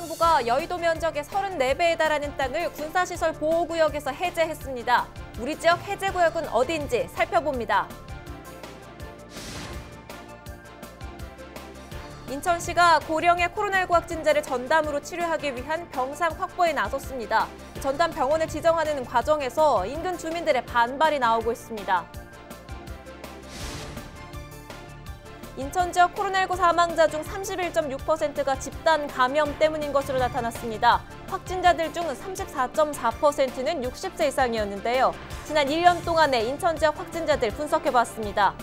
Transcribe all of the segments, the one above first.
국방부가 여의도 면적의 34배에 달하는 땅을 군사시설 보호구역에서 해제했습니다. 우리 지역 해제구역은 어디인지 살펴봅니다. 인천시가 고령의 코로나19 확진자를 전담으로 치료하기 위한 병상 확보에 나섰습니다. 전담 병원을 지정하는 과정에서 인근 주민들의 반발이 나오고 있습니다. 인천 지역 코로나19 사망자 중 31.6%가 집단 감염 때문인 것으로 나타났습니다. 확진자들 중 34.4%는 60세 이상이었는데요. 지난 1년 동안의 인천 지역 확진자들 분석해봤습니다.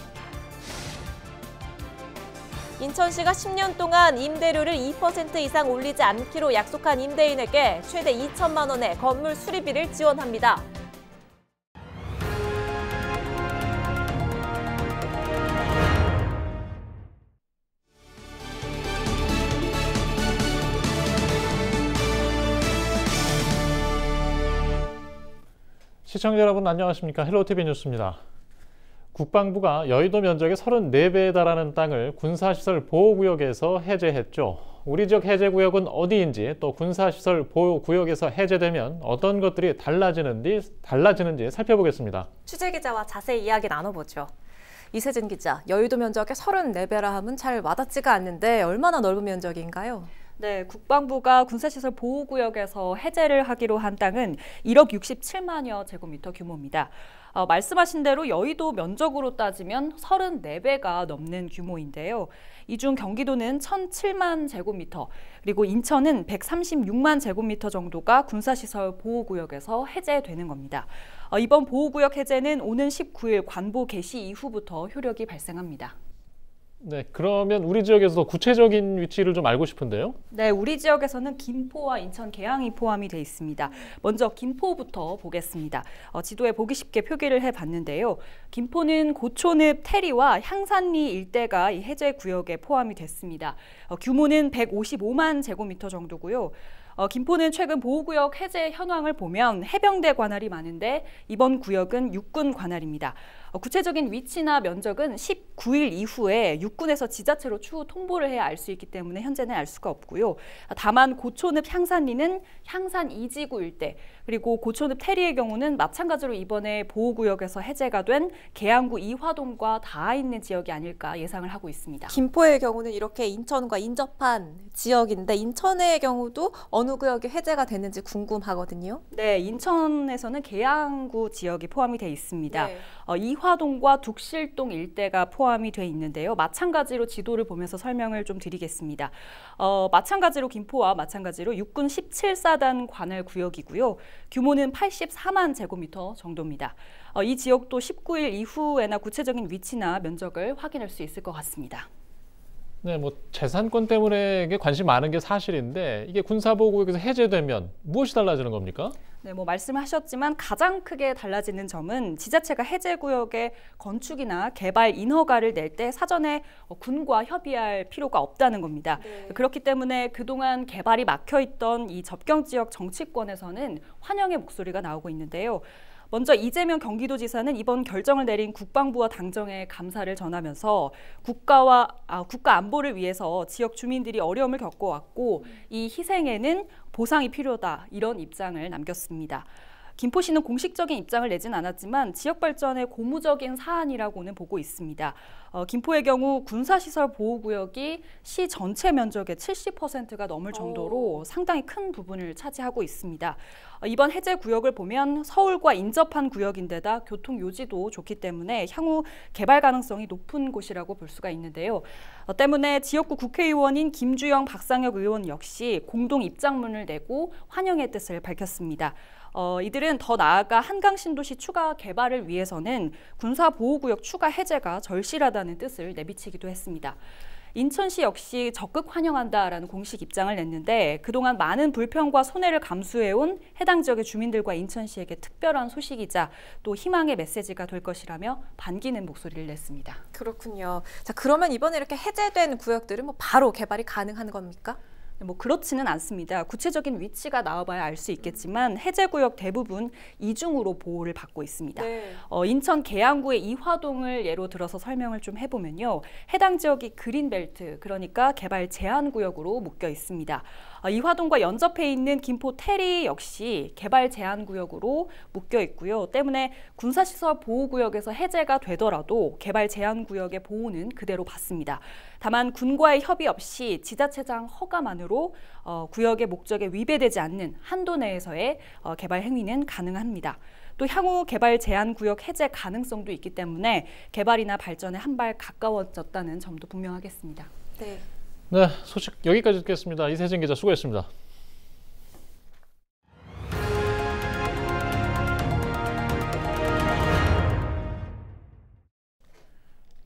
인천시가 10년 동안 임대료를 2% 이상 올리지 않기로 약속한 임대인에게 최대 2천만 원의 건물 수리비를 지원합니다. 시청자 여러분 안녕하십니까 헬로티비 뉴스입니다. 국방부가 여의도 면적의 34배에 달하는 땅을 군사시설 보호구역에서 해제했죠. 우리 지역 해제구역은 어디인지 또 군사시설 보호구역에서 해제되면 어떤 것들이 달라지는지, 달라지는지 살펴보겠습니다. 취재기자와 자세히 이야기 나눠보죠. 이세진 기자, 여의도 면적의 34배라 함은 잘 와닿지가 않는데 얼마나 넓은 면적인가요? 네, 국방부가 군사시설 보호구역에서 해제를 하기로 한 땅은 1억 67만여 제곱미터 규모입니다. 어, 말씀하신 대로 여의도 면적으로 따지면 34배가 넘는 규모인데요. 이 중 경기도는 1,007만 제곱미터, 그리고 인천은 136만 제곱미터 정도가 군사시설 보호구역에서 해제되는 겁니다. 어, 이번 보호구역 해제는 오는 19일 관보 개시 이후부터 효력이 발생합니다. 네, 그러면 우리 지역에서 구체적인 위치를 좀 알고 싶은데요. 네, 우리 지역에서는 김포와 인천, 계양이 포함이 되 있습니다. 먼저 김포부터 보겠습니다. 어, 지도에 보기 쉽게 표기를 해봤는데요. 김포는 고촌읍 테리와 향산리 일대가 이 해제 구역에 포함이 됐습니다. 어, 규모는 155만 제곱미터 정도고요. 어, 김포는 최근 보호구역 해제 현황을 보면 해병대 관할이 많은데 이번 구역은 육군 관할입니다. 어, 구체적인 위치나 면적은 19일 이후에 육군에서 지자체로 추후 통보를 해야 알 수 있기 때문에 현재는 알 수가 없고요. 다만 고촌읍 향산리는 향산 이지구 일대 그리고 고촌읍 테리의 경우는 마찬가지로 이번에 보호구역에서 해제가 된 계양구 이화동과 닿아 있는 지역이 아닐까 예상을 하고 있습니다. 김포의 경우는 이렇게 인천과 인접한 지역인데 인천의 경우도 어느 어느 구역이 해제가 되는지 궁금하거든요. 네, 인천에서는 계양구 지역이 포함이 돼 있습니다. 네. 어, 이화동과 둑실동 일대가 포함이 돼 있는데요. 마찬가지로 지도를 보면서 설명을 좀 드리겠습니다. 어, 마찬가지로 김포와 마찬가지로 육군 17사단 관할 구역이고요. 규모는 84만 제곱미터 정도입니다. 어, 이 지역도 19일 이후에나 구체적인 위치나 면적을 확인할 수 있을 것 같습니다. 네, 뭐 재산권 때문에 관심 많은 게 사실인데 이게 군사보호구역에서 해제되면 무엇이 달라지는 겁니까? 네, 뭐 말씀하셨지만 가장 크게 달라지는 점은 지자체가 해제 구역에 건축이나 개발 인허가를 낼 때 사전에 어, 군과 협의할 필요가 없다는 겁니다. 네. 그렇기 때문에 그동안 개발이 막혀 있던 이 접경 지역 정치권에서는 환영의 목소리가 나오고 있는데요. 먼저 이재명 경기도지사는 이번 결정을 내린 국방부와 당정에 감사를 전하면서 국가와 아, 국가 안보를 위해서 지역 주민들이 어려움을 겪어왔고 이 희생에는 보상이 필요하다 이런 입장을 남겼습니다. 김포시는 공식적인 입장을 내진 않았지만 지역 발전의 고무적인 사안이라고는 보고 있습니다. 어, 김포의 경우 군사시설 보호구역이 시 전체 면적의 70%가 넘을 정도로 오. 상당히 큰 부분을 차지하고 있습니다. 어, 이번 해제 구역을 보면 서울과 인접한 구역인데다 교통 요지도 좋기 때문에 향후 개발 가능성이 높은 곳이라고 볼 수가 있는데요. 어, 때문에 지역구 국회의원인 김주영 박상혁 의원 역시 공동 입장문을 내고 환영의 뜻을 밝혔습니다. 어, 이들은 더 나아가 한강 신도시 추가 개발을 위해서는 군사 보호구역 추가 해제가 절실하다는 뜻을 내비치기도 했습니다. 인천시 역시 적극 환영한다라는 공식 입장을 냈는데 그동안 많은 불편과 손해를 감수해온 해당 지역의 주민들과 인천시에게 특별한 소식이자 또 희망의 메시지가 될 것이라며 반기는 목소리를 냈습니다. 그렇군요. 자 그러면 이번에 이렇게 해제된 구역들은 뭐 바로 개발이 가능한 겁니까? 뭐 그렇지는 않습니다. 구체적인 위치가 나와봐야 알 수 있겠지만 해제 구역 대부분 이중으로 보호를 받고 있습니다. 네. 어, 인천 계양구의 이화동을 예로 들어서 설명을 좀 해보면요. 해당 지역이 그린벨트 그러니까 개발 제한 구역으로 묶여 있습니다. 아, 이화동과 연접해 있는 김포 테리 역시 개발 제한 구역으로 묶여 있고요. 때문에 군사시설 보호구역에서 해제가 되더라도 개발 제한 구역의 보호는 그대로 받습니다. 다만 군과의 협의 없이 지자체장 허가만으로 어, 구역의 목적에 위배되지 않는 한도 내에서의 어, 개발 행위는 가능합니다. 또 향후 개발 제한 구역 해제 가능성도 있기 때문에 개발이나 발전에 한 발 가까워졌다는 점도 분명하겠습니다. 네. 네, 소식 여기까지 듣겠습니다. 이세진 기자 수고했습니다.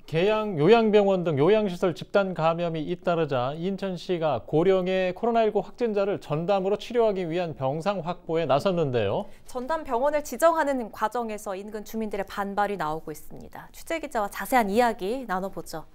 개양 요양병원 등 요양시설 집단 감염이 잇따르자 인천시가 고령의 코로나19 확진자를 전담으로 치료하기 위한 병상 확보에 나섰는데요. 전담 병원을 지정하는 과정에서 인근 주민들의 반발이 나오고 있습니다. 취재 기자와 자세한 이야기 나눠보죠.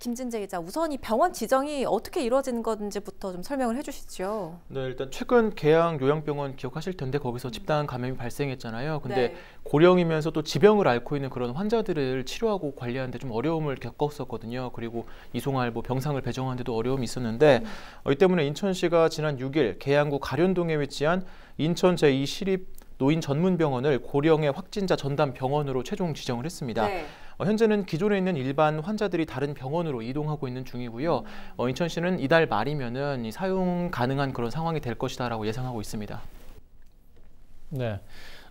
김진재 기자, 우선 이 병원 지정이 어떻게 이루어지는 건지부터 좀 설명을 해주시죠. 네, 일단 최근 계양 요양병원 기억하실 텐데 거기서 음. 집단 감염이 발생했잖아요. 근데 네. 고령이면서 또 지병을 앓고 있는 그런 환자들을 치료하고 관리하는데 좀 어려움을 겪었었거든요. 그리고 이송할 뭐 병상을 배정하는데도 어려움이 있었는데 음. 이 때문에 인천시가 지난 6일 계양구 가련동에 위치한 인천 제2시립 노인 전문병원을 고령의 확진자 전담 병원으로 최종 지정을 했습니다. 네. 어, 현재는 기존에 있는 일반 환자들이 다른 병원으로 이동하고 있는 중이고요. 어, 인천시는 이달 말이면은 사용 가능한 그런 상황이 될 것이다라고 예상하고 있습니다. 네.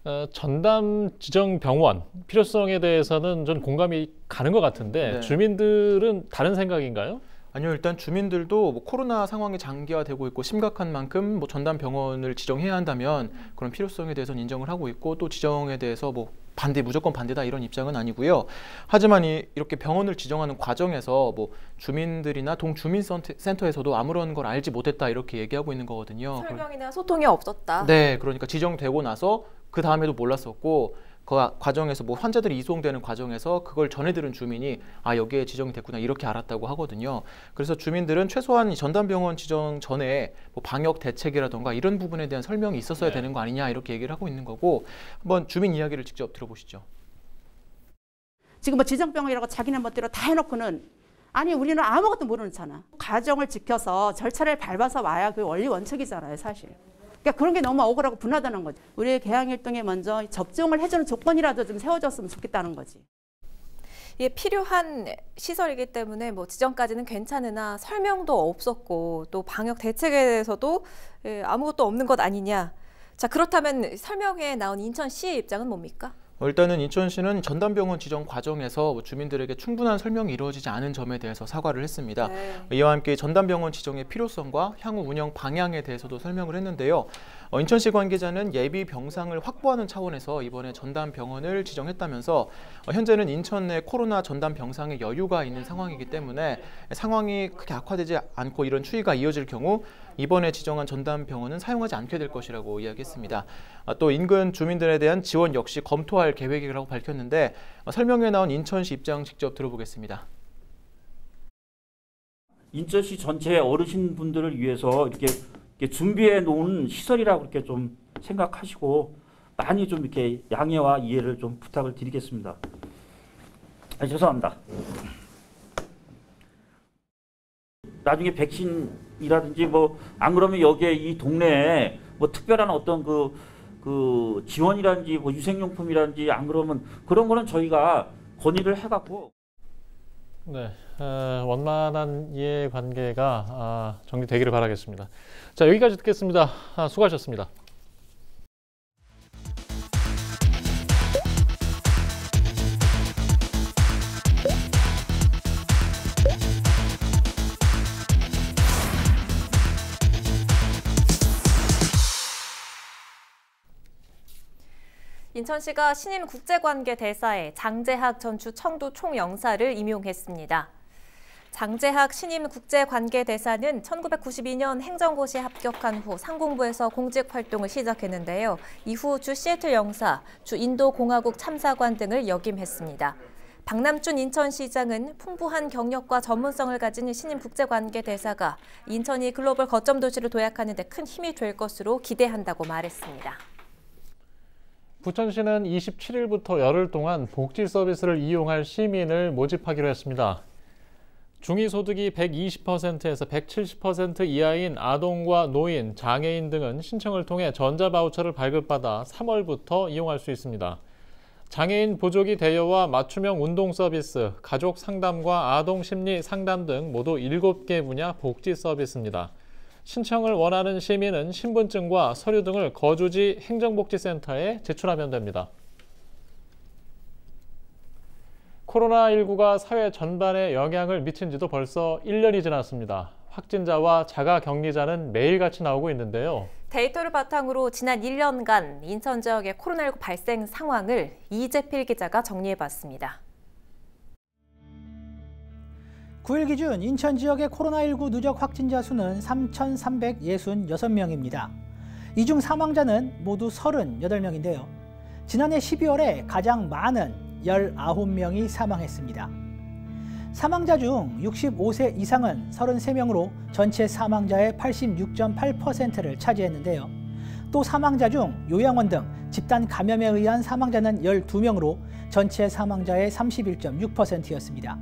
어, 전담 지정 병원 필요성에 대해서는 좀 공감이 가는 것 같은데 네. 주민들은 다른 생각인가요? 아니요 일단 주민들도 뭐 코로나 상황이 장기화되고 있고 심각한 만큼 뭐 전담 병원을 지정해야 한다면 그런 필요성에 대해서는 인정을 하고 있고 또 지정에 대해서 뭐 반대 무조건 반대다 이런 입장은 아니고요. 하지만 이, 이렇게 병원을 지정하는 과정에서 뭐 주민들이나 동주민 센터에서도 아무런 걸 알지 못했다 이렇게 얘기하고 있는 거거든요. 설명이나 소통이 없었다. 네, 그러니까 지정되고 나서 그 다음에도 몰랐었고 그 아, 과정에서 뭐 환자들이 이송되는 과정에서 그걸 전해 들은 주민이 아 여기에 지정이 됐구나 이렇게 알았다고 하거든요. 그래서 주민들은 최소한 전담병원 지정 전에 뭐 방역 대책이라든가 이런 부분에 대한 설명이 있었어야 네. 되는 거 아니냐 이렇게 얘기를 하고 있는 거고 한번 주민 이야기를 직접 들어보시죠. 지금 뭐 지정병원이라고 자기네 멋대로 다 해놓고는 아니 우리는 아무것도 모르는잖나 가정을 지켜서 절차를 밟아서 와야 그 원리 원칙이잖아요 사실. 그러니까 그런 게 너무 억울하고 분하다는 거지 우리의 개항일동에 먼저 접종을 해주는 조건이라도 좀 세워줬으면 좋겠다는 거지. 이게 필요한 시설이기 때문에 뭐 지정까지는 괜찮으나 설명도 없었고 또 방역 대책에 대해서도 예, 아무것도 없는 것 아니냐. 자 그렇다면 설명에 나온 인천시의 입장은 뭡니까? 일단은 인천시는 전담병원 지정 과정에서 뭐 주민들에게 충분한 설명이 이루어지지 않은 점에 대해서 사과를 했습니다. 네. 이와 함께 전담병원 지정의 필요성과 향후 운영 방향에 대해서도 설명을 했는데요. 어, 인천시 관계자는 예비 병상을 확보하는 차원에서 이번에 전담병원을 지정했다면서 어, 현재는 인천 내 코로나 전담병상의 여유가 있는 상황이기 때문에 상황이 크게 악화되지 않고 이런 추이가 이어질 경우 이번에 지정한 전담 병원은 사용하지 않게 될 것이라고 이야기했습니다. 아, 또 인근 주민들에 대한 지원 역시 검토할 계획이라고 밝혔는데 아, 설명에 나온 인천시 입장 직접 들어보겠습니다. 인천시 전체 어르신 분들을 위해서 이렇게, 이렇게 준비해 놓은 시설이라고 이렇게 좀 생각하시고 많이 좀 이렇게 양해와 이해를 좀 부탁을 드리겠습니다. 아, 죄송합니다. 나중에 백신 이라든지 뭐 안 그러면 여기에 이 동네에 뭐 특별한 어떤 그, 그 지원이라든지 뭐 유생용품이라든지 안 그러면 그런 거는 저희가 건의를 해갖고 네, 어, 원만한 이해관계가 아, 정리되기를 바라겠습니다. 자, 여기까지 듣겠습니다. 아, 수고하셨습니다. 인천시가 신임 국제관계대사의 장재학 전 주청도 총영사를 임용했습니다. 장재학 신임 국제관계대사는 1992년 행정고시에 합격한 후 상공부에서 공직 활동을 시작했는데요. 이후 주 시애틀 영사, 주 인도공화국 참사관 등을 역임했습니다. 박남준 인천시장은 풍부한 경력과 전문성을 가진 신임 국제관계대사가 인천이 글로벌 거점 도시를 도약하는 데 큰 힘이 될 것으로 기대한다고 말했습니다. 부천시는 27일부터 열흘 동안 복지 서비스를 이용할 시민을 모집하기로 했습니다. 중위소득이 120%에서 170% 이하인 아동과 노인, 장애인 등은 신청을 통해 전자바우처를 발급받아 3월부터 이용할 수 있습니다. 장애인 보조기 대여와 맞춤형 운동 서비스, 가족 상담과 아동 심리 상담 등 모두 7개 분야 복지 서비스입니다. 신청을 원하는 시민은 신분증과 서류 등을 거주지 행정복지센터에 제출하면 됩니다. 코로나19가 사회 전반에 영향을 미친 지도 벌써 1년이 지났습니다. 확진자와 자가 격리자는 매일같이 나오고 있는데요. 데이터를 바탕으로 지난 1년간 인천 지역의 코로나19 발생 상황을 이재필 기자가 정리해봤습니다. 9일 기준 인천 지역의 코로나19 누적 확진자 수는 3,366명입니다. 이 중 사망자는 모두 38명인데요. 지난해 12월에 가장 많은 19명이 사망했습니다. 사망자 중 65세 이상은 33명으로 전체 사망자의 86.8%를 차지했는데요. 또 사망자 중 요양원 등 집단 감염에 의한 사망자는 12명으로 전체 사망자의 31.6%였습니다.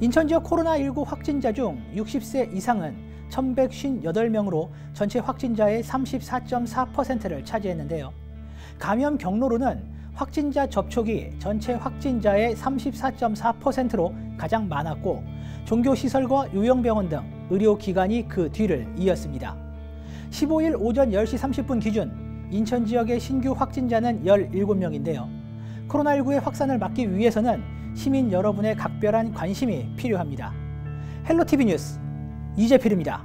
인천 지역 코로나19 확진자 중 60세 이상은 1,158명으로 전체 확진자의 34.4%를 차지했는데요. 감염 경로로는 확진자 접촉이 전체 확진자의 34.4%로 가장 많았고 종교시설과 요양병원 등 의료기관이 그 뒤를 이었습니다. 15일 오전 10시 30분 기준 인천 지역의 신규 확진자는 17명인데요. 코로나19의 확산을 막기 위해서는 시민 여러분의 각별한 관심이 필요합니다. 헬로티비 뉴스 이재필입니다.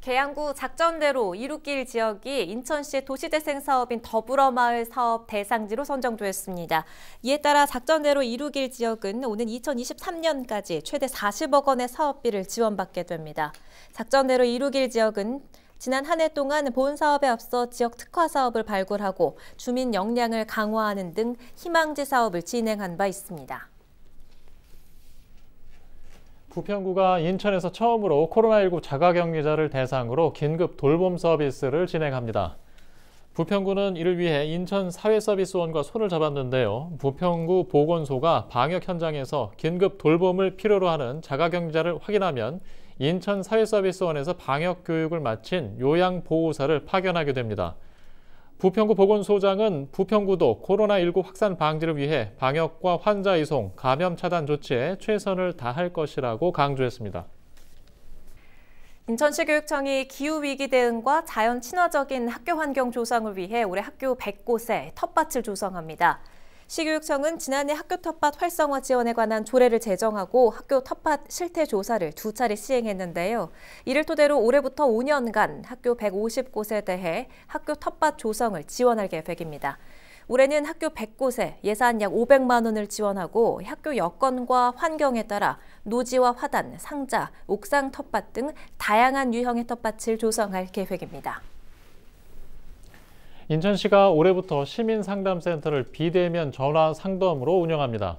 계양구 작전대로 이룩길 지역이 인천시 도시재생 사업인 더불어마을 사업 대상지로 선정됐습니다. 이에 따라 작전대로 이룩길 지역은 오는 2023년까지 최대 40억 원의 사업비를 지원받게 됩니다. 작전대로 이룩길 지역은 지난 한 해 동안 본 사업에 앞서 지역 특화 사업을 발굴하고 주민 역량을 강화하는 등 희망지 사업을 진행한 바 있습니다. 부평구가 인천에서 처음으로 코로나19 자가격리자를 대상으로 긴급 돌봄 서비스를 진행합니다. 부평구는 이를 위해 인천사회서비스원과 손을 잡았는데요. 부평구 보건소가 방역 현장에서 긴급 돌봄을 필요로 하는 자가격리자를 확인하면 인천사회서비스원에서 방역교육을 마친 요양보호사를 파견하게 됩니다. 부평구 보건소장은 부평구도 코로나19 확산 방지를 위해 방역과 환자 이송, 감염 차단 조치에 최선을 다할 것이라고 강조했습니다. 인천시 교육청이 기후위기 대응과 자연 친화적인 학교 환경 조성을 위해 올해 학교 100곳에 텃밭을 조성합니다. 시교육청은 지난해 학교 텃밭 활성화 지원에 관한 조례를 제정하고 학교 텃밭 실태 조사를 두 차례 시행했는데요. 이를 토대로 올해부터 5년간 학교 150곳에 대해 학교 텃밭 조성을 지원할 계획입니다. 올해는 학교 100곳에 예산 약 500만 원을 지원하고 학교 여건과 환경에 따라 노지와 화단, 상자, 옥상 텃밭 등 다양한 유형의 텃밭을 조성할 계획입니다. 인천시가 올해부터 시민상담센터를 비대면 전화 상담으로 운영합니다.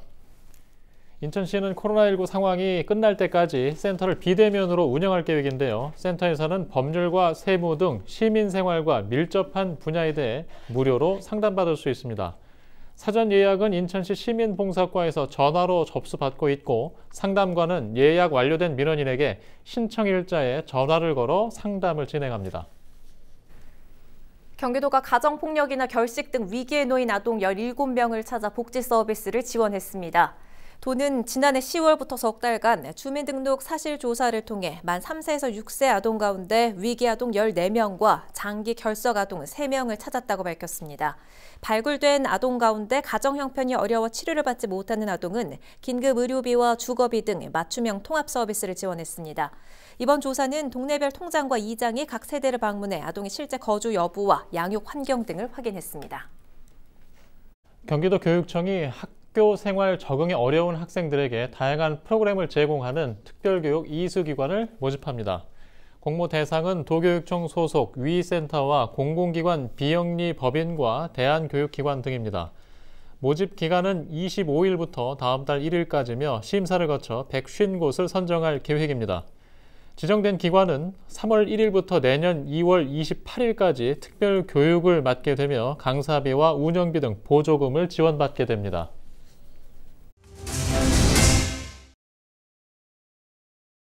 인천시는 코로나19 상황이 끝날 때까지 센터를 비대면으로 운영할 계획인데요. 센터에서는 법률과 세무 등 시민생활과 밀접한 분야에 대해 무료로 상담받을 수 있습니다. 사전 예약은 인천시 시민봉사과에서 전화로 접수받고 있고 상담관은 예약 완료된 민원인에게 신청일자에 전화를 걸어 상담을 진행합니다. 경기도가 가정폭력이나 결식 등 위기에 놓인 아동 17명을 찾아 복지 서비스를 지원했습니다. 도는 지난해 10월부터 석 달간 주민등록 사실 조사를 통해 만 3세에서 6세 아동 가운데 위기 아동 14명과 장기 결석 아동 3명을 찾았다고 밝혔습니다. 발굴된 아동 가운데 가정 형편이 어려워 치료를 받지 못하는 아동은 긴급 의료비와 주거비 등 맞춤형 통합 서비스를 지원했습니다. 이번 조사는 동네별 통장과 이장이 각 세대를 방문해 아동의 실제 거주 여부와 양육 환경 등을 확인했습니다. 경기도 교육청이 학교 생활 적응이 어려운 학생들에게 다양한 프로그램을 제공하는 특별교육 이수기관을 모집합니다. 공모 대상은 도교육청 소속 위센터와 공공기관 비영리 법인과 대한교육기관 등입니다. 모집 기간은 25일부터 다음 달 1일까지며 심사를 거쳐 150곳을 선정할 계획입니다. 지정된 기관은 3월 1일부터 내년 2월 28일까지 특별 교육을 맡게 되며 강사비와 운영비 등 보조금을 지원받게 됩니다.